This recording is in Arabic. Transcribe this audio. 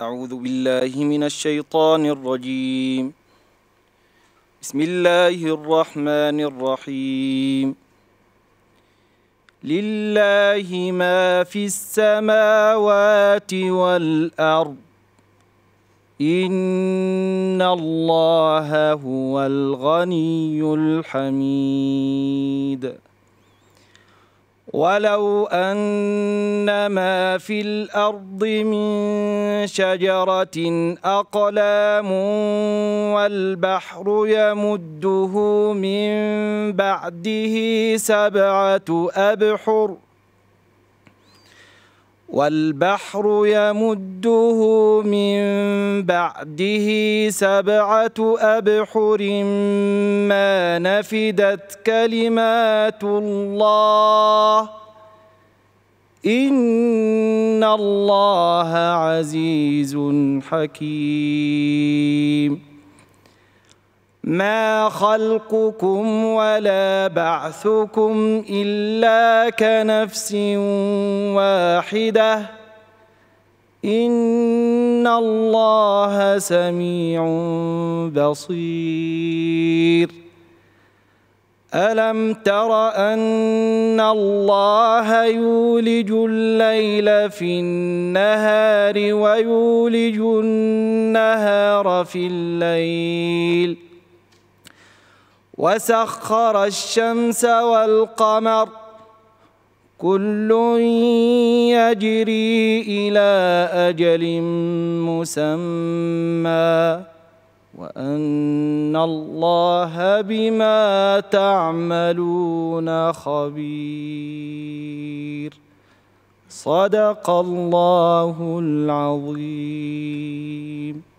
أعوذ بالله من الشيطان الرجيم بسم الله الرحمن الرحيم لله ما في السماوات والأرض إن الله هو الغني الحميد ولو أن ما في الأرض من شجرة أقلام والبحر يمده من بعده سبعة أبحر والبحر يمده من بعده سبعة أبحر ما نفدت كلمات الله إن الله عزيز حكيم ما خلقكم ولا بعثكم إلا كنفس واحدة إن الله سميع بصير ألم تر أن الله يولج الليل في النهار ويولج النهار في الليل وسخر الشمس والقمر كل يجري إلى أجل مسمى وأن الله بما تعملون خبير صدق الله العظيم